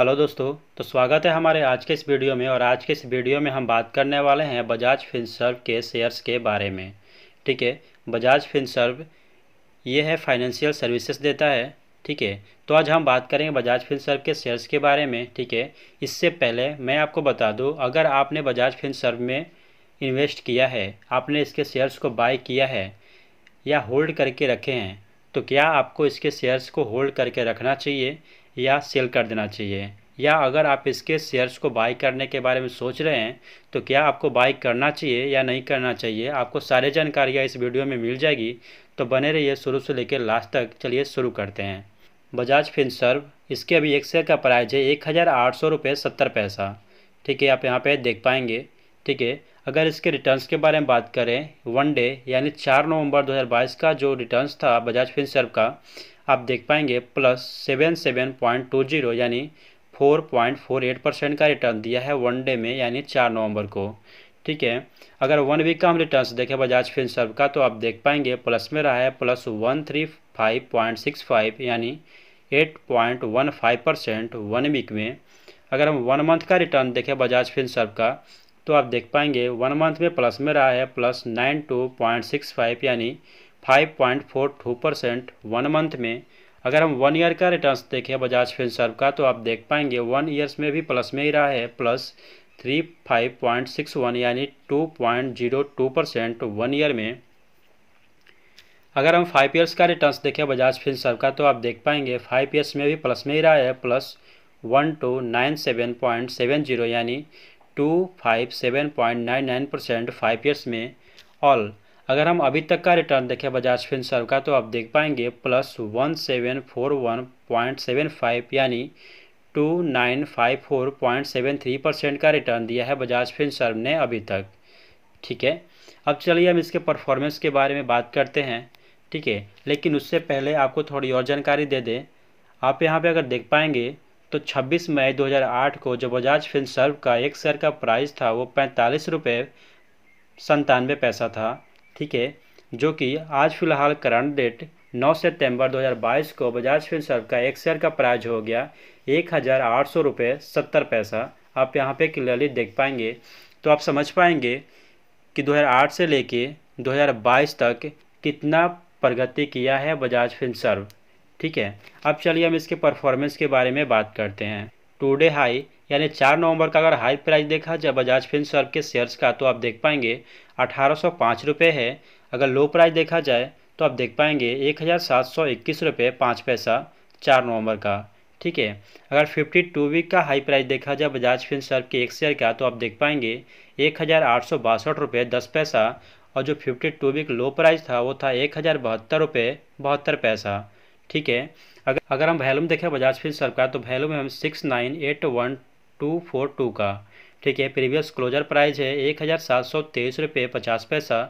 hello दोस्तों तो स्वागत है हमारे आज के इस वीडियो में और आज के इस वीडियो में हम बात करने वाले हैं बजाज फिनसर्व के शेयर्स के बारे में ठीक है बजाज फिनसर्व ये है फाइनेंशियल सर्विसेज देता है ठीक है तो आज हम बात करेंगे बजाज फिनसर्व के शेयर्स के बारे में ठीक है इससे पहले मैं आपको बता दूँ अगर आपने बजाज फिनसर्व में इन्वेस्ट किया है आपने इसके शेयर्स को बाय किया है या होल्ड करके रखे हैं तो क्या आपको इसके शेयर्स को होल्ड करके रखना चाहिए या सेल कर देना चाहिए या अगर आप इसके शेयर्स को बाई करने के बारे में सोच रहे हैं तो क्या आपको बाई करना चाहिए या नहीं करना चाहिए आपको सारे जानकारियाँ इस वीडियो में मिल जाएगी तो बने रहिए शुरू से लेकर लास्ट तक चलिए शुरू करते हैं बजाज फिनसर्व इसके अभी एक शेयर का प्राइस है एक हज़ार आठ सौ रुपये सत्तर पैसा ठीक है आप यहाँ पे देख पाएंगे ठीक है अगर इसके रिटर्न्स के बारे में बात करें वन डे यानी चार नवंबर 2022 का जो रिटर्न्स था बजाज फिनसर्व का आप देख पाएंगे plus seven seven point two zero यानी four point four eight percent का रिटर्न दिया है वन डे में यानी चार नवंबर को ठीक है अगर वन वीक का हम रिटर्न देखें बजाज फिन सर्व का तो आप देख पाएंगे प्लस में रहा है plus one three five point six five यानी eight point one five percent one week में अगर हम वन मंथ का रिटर्न देखें बजाज फिन सर्व का तो आप देख पाएंगे वन मंथ में प्लस में रहा है plus nine two point six five यानी 5.42 परसेंट वन मंथ में अगर हम वन ईयर का रिटर्न्स देखें बजाज फिनसर्व का तो आप देख पाएंगे वन ईयर्स में भी प्लस में ही रहा है plus three five point six one यानी two point zero two percent one year में अगर हम फाइव ईयर्स का रिटर्न्स देखें बजाज फिनसर्व का तो आप देख पाएंगे फाइव ईयर्स में भी प्लस में ही रहा है plus one two nine seven point seven zero यानी two five seven point nine nine percent five years में ऑल अगर हम अभी तक का रिटर्न देखें बजाज फिनसर्व का तो आप देख पाएंगे plus one seven four one point seven five यानी two nine five four point seven three percent का रिटर्न दिया है बजाज फिनसर्व ने अभी तक ठीक है अब चलिए हम इसके परफॉर्मेंस के बारे में बात करते हैं ठीक है लेकिन उससे पहले आपको थोड़ी और जानकारी दे दें आप यहाँ पर अगर देख पाएंगे तो 26 मई 2008 को जो बजाज फिनसर्व का एक शेयर का प्राइस था वो पैंतालीस रुपये संतानवे पैसा था ठीक है जो कि आज फिलहाल करंट डेट 9 सितंबर 2022 को बजाज फिनसर्व का एक शेयर का प्राइज हो गया एक हज़ार आठ सौ रुपये सत्तर पैसा आप यहाँ पे क्लियरली देख पाएंगे तो आप समझ पाएंगे कि 2008 से लेके 2022 तक कितना प्रगति किया है बजाज फिल्म ठीक है अब चलिए हम इसके परफॉर्मेंस के बारे में बात करते हैं टूडे हाई यानी चार नवंबर का अगर हाई प्राइस देखा जाए बजाज फिनसर्व के शेयर्स का तो आप देख पाएंगे अठारह सौ पाँच रुपये है अगर लो प्राइस देखा जाए तो आप देख पाएंगे एक हज़ार सात सौ इक्कीस रुपये पाँच पैसा चार नवंबर का ठीक है अगर फिफ्टी टू वीक का हाई प्राइस देखा जाए बजाज फिनसर्व के एक शेयर का तो आप देख पाएंगे एक हज़ार आठ सौ बासठ रुपये दस पैसा और जो fifty two week low price था वो था एक हज़ार बहत्तर रुपये बहत्तर पैसा ठीक है अगर अगर हम वैल्यूम देखें बजाज फिनसर्व का तो वैल्यूम हम six nine eight one two four two का ठीक है प्रीवियस क्लोजर प्राइस है एक हज़ार सात सौ तेईस रुपये पचास पैसा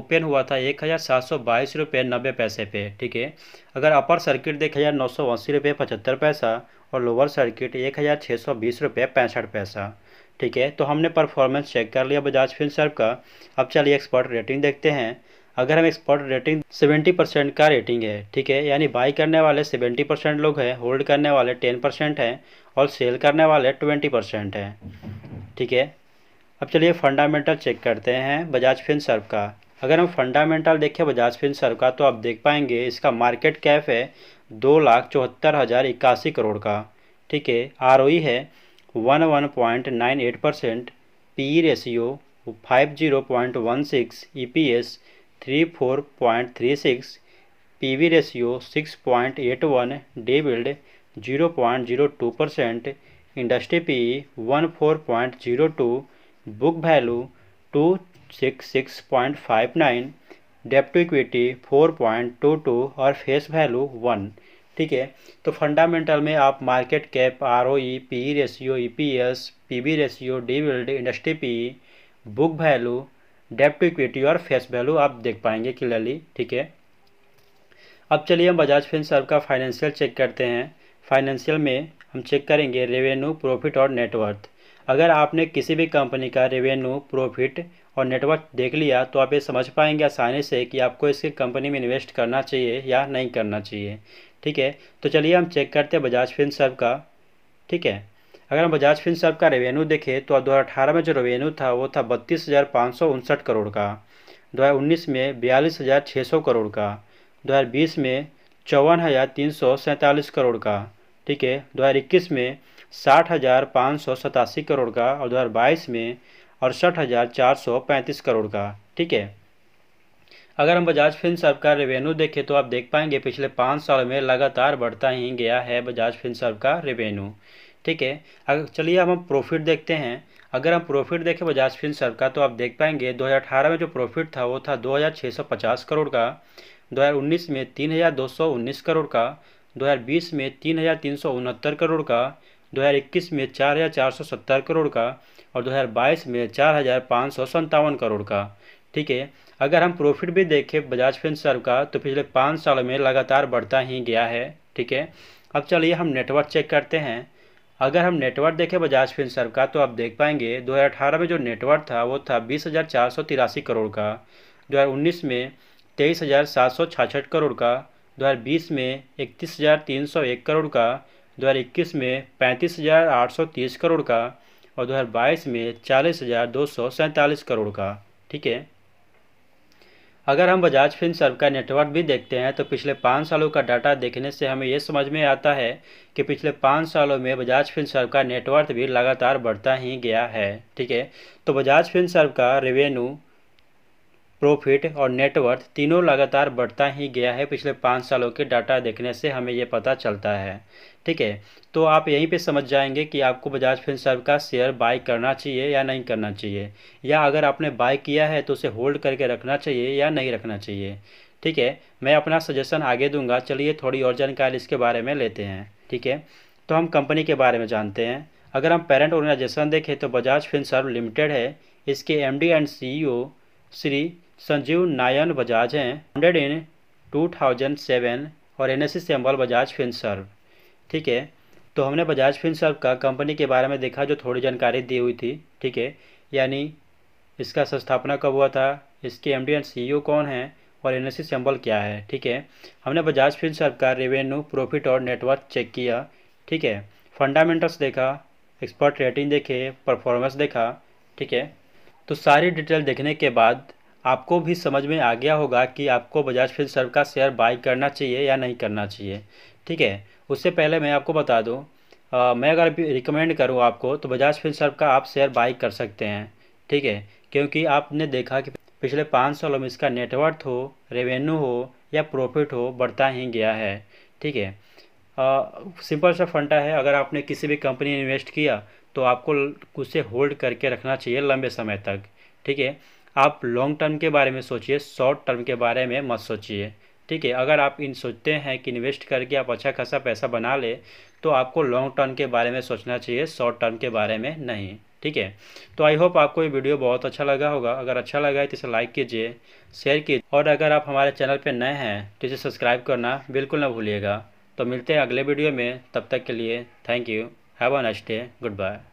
ओपन हुआ था एक हज़ार सात सौ बाईस रुपये नब्बे पैसे पे ठीक है अगर अपर सर्किट देखे जाए नौ सौ अस्सी रुपये पचहत्तर पैसा और लोअर सर्किट एक हज़ार छः सौ बीस रुपये पैंसठ पैसा ठीक है तो हमने परफॉर्मेंस चेक कर लिया बजाज फिनसर्व का अब चलिए एक्सपर्ट रेटिंग देखते हैं अगर हम एक्सपर्ट रेटिंग 70 परसेंट का रेटिंग है ठीक है यानी बाई करने वाले 70 परसेंट लोग हैं होल्ड करने वाले 10 परसेंट हैं और सेल करने वाले 20 परसेंट हैं ठीक है अब चलिए फंडामेंटल चेक करते हैं बजाज फिन सर्व का अगर हम फंडामेंटल देखें बजाज फिन सर्व का तो आप देख पाएंगे इसका मार्केट कैप है दो लाख चौहत्तर हज़ार इक्यासी करोड़ का ठीक है आर e है one one point nine eight percent P ratio five zero point one six E P S three four point three six P B ratio six point eight one div yield zero point zero two percent industry P one four point zero two book value two six six point five nine डेप्ट to equity four point two two और face value one ठीक है तो fundamental में आप market cap R O E P ratio E P S P B ratio div yield industry P book value debt to equity और face value आप देख पाएंगे क्लियरली ठीक है अब चलिए हम बजाज फिनसर्व का फाइनेंशियल चेक करते हैं फाइनेंशियल में हम चेक करेंगे रेवेन्यू प्रॉफिट और नेटवर्थ अगर आपने किसी भी कंपनी का रेवेन्यू प्रॉफिट और नेटवर्क देख लिया तो आप ये समझ पाएंगे आसानी से कि आपको इसकी कंपनी में इन्वेस्ट करना चाहिए या नहीं करना चाहिए ठीक है तो चलिए हम चेक करते हैं बजाज फिनसर्व का ठीक है अगर हम बजाज फिनसर्व का रेवेन्यू देखें तो दो हज़ार में जो रेवेन्यू था वो था बत्तीस हज़ार पाँच सौ उनसठ करोड़ का दो हज़ार उन्नीस में बयालीस हज़ार छः सौ करोड़ का दो हज़ार बीस में चौवन हज़ार तीन सौ सैंतालीस करोड़ का ठीक है दो हज़ार इक्कीस में साठ हज़ार पाँच सौ सतासी करोड़ का और दो हज़ार बाईस में अड़सठ हज़ार चार सौ पैंतीस करोड़ का ठीक है अगर हम बजाज फिनसर्व का रेवेन्यू देखें तो आप देख पाएंगे पिछले पाँच साल में लगातार बढ़ता ही गया है बजाज फिनसर्व का रेवेन्यू ठीक है अगर चलिए अब हम प्रॉफिट देखते हैं अगर हम प्रॉफिट देखें बजाज फिनसर्व का तो आप देख पाएंगे 2018 में जो प्रॉफिट था वो था 2650 करोड़ का 2019 में 3219 करोड़ का 2020 में तीन करोड़ का 2021 में चार करोड़ का और 2022 में चार करोड़ का ठीक है अगर हम प्रॉफिट भी देखें बजाज फिनसर्व का तो पिछले पाँच साल में लगातार बढ़ता ही गया है ठीक है अब चलिए हम नेटवर्क चेक करते हैं अगर हम नेटवर्थ देखें बजाज फिनसर्व का तो आप देख पाएंगे 2018 में जो नेटवर्थ था वो था बीस करोड़ का 2019 में तेईस करोड़ का 2020 में इकतीस करोड़ का 2021 में 35,830 करोड़ का और 2022 में चालीस करोड़ का ठीक है अगर हम बजाज फिन सर्व का नेटवर्क भी देखते हैं तो पिछले पाँच सालों का डाटा देखने से हमें यह समझ में आता है कि पिछले पाँच सालों में बजाज फिन सर्व का नेटवर्क भी लगातार बढ़ता ही गया है ठीक है तो बजाज फिन सर्व का रेवेन्यू प्रॉफिट और नेटवर्थ तीनों लगातार बढ़ता ही गया है पिछले पाँच सालों के डाटा देखने से हमें ये पता चलता है ठीक है तो आप यहीं पे समझ जाएंगे कि आपको बजाज फिनसर्व का शेयर बाय करना चाहिए या नहीं करना चाहिए या अगर आपने बाय किया है तो उसे होल्ड करके रखना चाहिए या नहीं रखना चाहिए ठीक है मैं अपना सजेशन आगे दूंगा चलिए थोड़ी और जानकारी इसके बारे में लेते हैं ठीक है तो हम कंपनी के बारे में जानते हैं अगर हम पेरेंट ऑर्गेनाइजेशन देखें तो बजाज फिनसर्व लिमिटेड है इसके M and C Shri Sanjiv Nayan Bajaj हैं फाउंडेड इन 2007 और एन एस एम्बल बजाज फिनसर्व ठीक है तो हमने बजाज फिनसर्व का कंपनी के बारे में देखा जो थोड़ी जानकारी दी हुई थी ठीक है यानी इसका संस्थापना कब हुआ था इसके एम डी एंड सी कौन है और एन एस क्या है ठीक है हमने बजाज फिनसर्व का रेवेन्यू प्रॉफिट और नेटवर्क चेक किया ठीक है फंडामेंटल्स देखा एक्सपर्ट रेटिंग देखे परफॉर्मेंस देखा ठीक है तो सारी डिटेल देखने के बाद आपको भी समझ में आ गया होगा कि आपको बजाज फिनसर्व का शेयर बाई करना चाहिए या नहीं करना चाहिए ठीक है उससे पहले मैं आपको बता दूँ मैं अगर रिकमेंड करूँ आपको तो बजाज फिनसर्व का आप शेयर बाई कर सकते हैं ठीक है क्योंकि आपने देखा कि पिछले पाँच सालों में इसका नेटवर्थ हो रेवेन्यू हो या प्रॉफिट हो बढ़ता ही गया है ठीक है सिंपल सा फंडा है अगर आपने किसी भी कंपनी में इन्वेस्ट किया तो आपको उसे होल्ड करके रखना चाहिए लंबे समय तक ठीक है आप लॉन्ग टर्म के बारे में सोचिए शॉर्ट टर्म के बारे में मत सोचिए ठीक है अगर आप इन सोचते हैं कि इन्वेस्ट करके आप अच्छा खासा पैसा बना ले तो आपको लॉन्ग टर्म के बारे में सोचना चाहिए शॉर्ट टर्म के बारे में नहीं ठीक है तो आई होप आपको ये वीडियो बहुत अच्छा लगा होगा अगर अच्छा लगा है तो इसे लाइक कीजिए शेयर कीजिए और अगर आप हमारे चैनल पर नए हैं तो इसे सब्सक्राइब करना बिल्कुल ना भूलिएगा तो मिलते हैं अगले वीडियो में तब तक के लिए thank you have a next day good bye